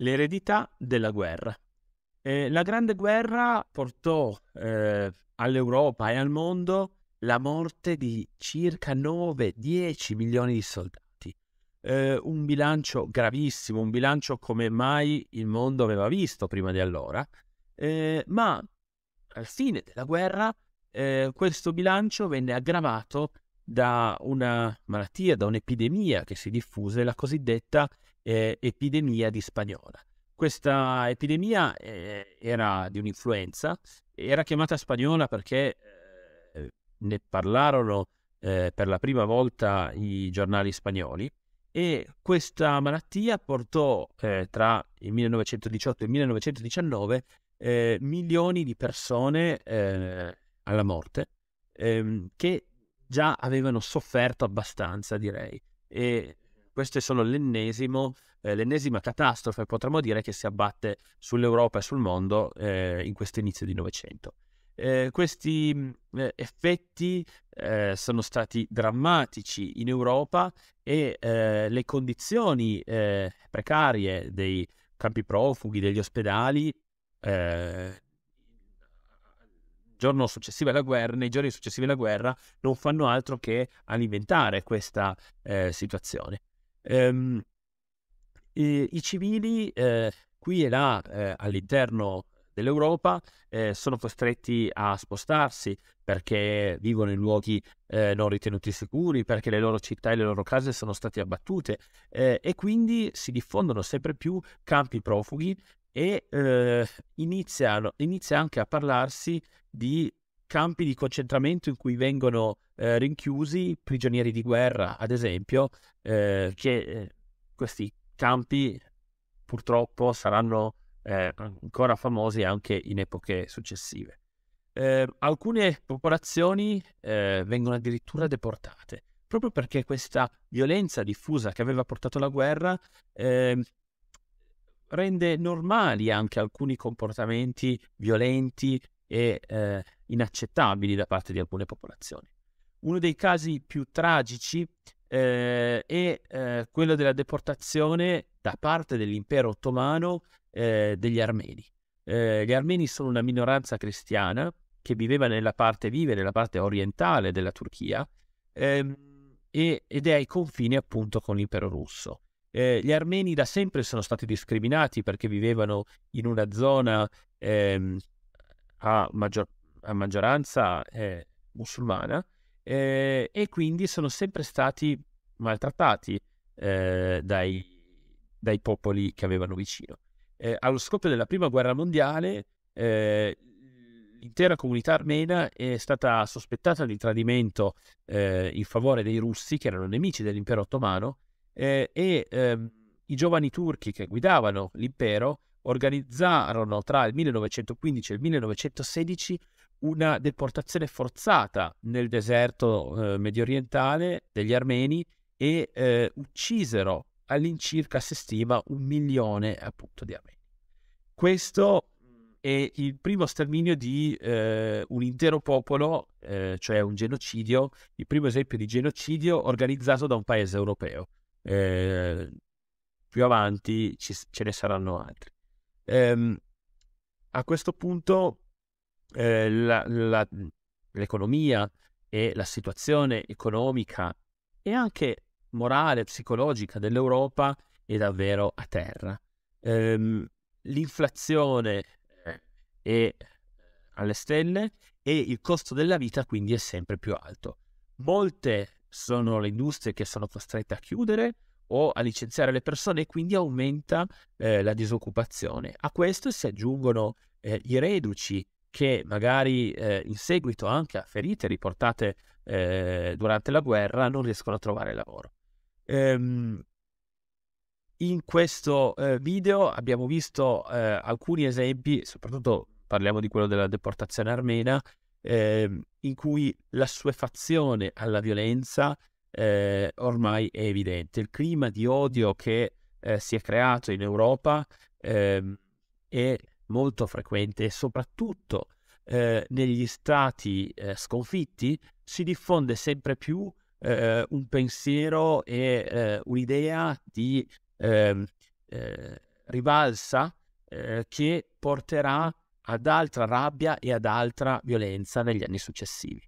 L'eredità della guerra. Eh, la Grande Guerra portò eh, all'Europa e al mondo la morte di circa 9-10 milioni di soldati. Eh, un bilancio gravissimo, un bilancio come mai il mondo aveva visto prima di allora, eh, ma al fine della guerra eh, questo bilancio venne aggravato da una malattia, da un'epidemia che si diffuse, la cosiddetta eh, epidemia di spagnola. Questa epidemia eh, era di un'influenza, era chiamata spagnola perché eh, ne parlarono eh, per la prima volta i giornali spagnoli e questa malattia portò eh, tra il 1918 e il 1919 eh, milioni di persone alla morte ehm, che già avevano sofferto abbastanza, direi. E questo è solo l'ennesimo, eh, l'ennesima catastrofe, potremmo dire, che si abbatte sull'Europa e sul mondo eh, in questo inizio di Novecento. Eh, questi mm, eh, effetti eh, sono stati drammatici in Europa e eh, le condizioni precarie dei campi profughi, degli ospedali, eh, giorno successivo alla guerra, nei giorni successivi alla guerra non fanno altro che alimentare questa eh, situazione. Ehm, i, I civili eh, qui e là eh, all'interno dell'Europa eh, sono costretti a spostarsi perché vivono in luoghi eh, non ritenuti sicuri, perché le loro città e le loro case sono state abbattute eh, e quindi si diffondono sempre più campi profughi e eh, inizia, inizia anche a parlarsi di campi di concentramento in cui vengono eh, rinchiusi prigionieri di guerra, ad esempio, eh, che eh, questi campi purtroppo saranno eh, ancora famosi anche in epoche successive. Eh, alcune popolazioni vengono addirittura deportate, proprio perché questa violenza diffusa che aveva portato la guerra ehm, rende normali anche alcuni comportamenti violenti e eh, inaccettabili da parte di alcune popolazioni. Uno dei casi più tragici eh, è eh, quello della deportazione da parte dell'impero ottomano eh, degli armeni. Eh, gli armeni sono una minoranza cristiana che viveva nella parte vive, nella parte orientale della Turchia ehm, e, ed è ai confini appunto con l'impero russo. Eh, gli armeni da sempre sono stati discriminati perché vivevano in una zona ehm, a, maggior, a, maggioranza eh, musulmana eh, e quindi sono sempre stati maltrattati eh, dai, dai, popoli che avevano vicino. Eh, allo scoppio della prima guerra mondiale eh, l'intera comunità armena è stata sospettata di tradimento in favore dei russi che erano nemici dell'impero ottomano eh, e ehm, i giovani turchi che guidavano l'impero organizzarono tra il 1915 e il 1916 una deportazione forzata nel deserto eh, medio orientale degli armeni e eh, uccisero all'incirca, si stima, un milione appunto di armeni. Questo è il primo sterminio di eh, un intero popolo, eh, cioè un genocidio, il primo esempio di genocidio organizzato da un paese europeo eh, più avanti ci, ce ne saranno altri. Ehm, a questo punto eh, la, la, l'economia e la situazione economica e anche morale, psicologica dell'Europa è davvero a terra. Ehm, l'inflazione eh, è alle stelle e il costo della vita quindi è sempre più alto. Molte sono le industrie che sono costrette a chiudere o a licenziare le persone e quindi aumenta eh, la disoccupazione. A questo si aggiungono eh, i reduci che magari eh, in seguito anche a ferite riportate eh, durante la guerra non riescono a trovare lavoro. Ehm, in questo eh, video abbiamo visto eh, alcuni esempi, soprattutto parliamo di quello della deportazione armena, eh, in cui la suefazione alla violenza eh, ormai è evidente. Il clima di odio che eh, si è creato in Europa ehm, è molto frequente e soprattutto eh, negli stati eh, sconfitti si diffonde sempre più eh, un pensiero e un'idea di ehm, rivalsa che porterà ad altra rabbia e ad altra violenza negli anni successivi.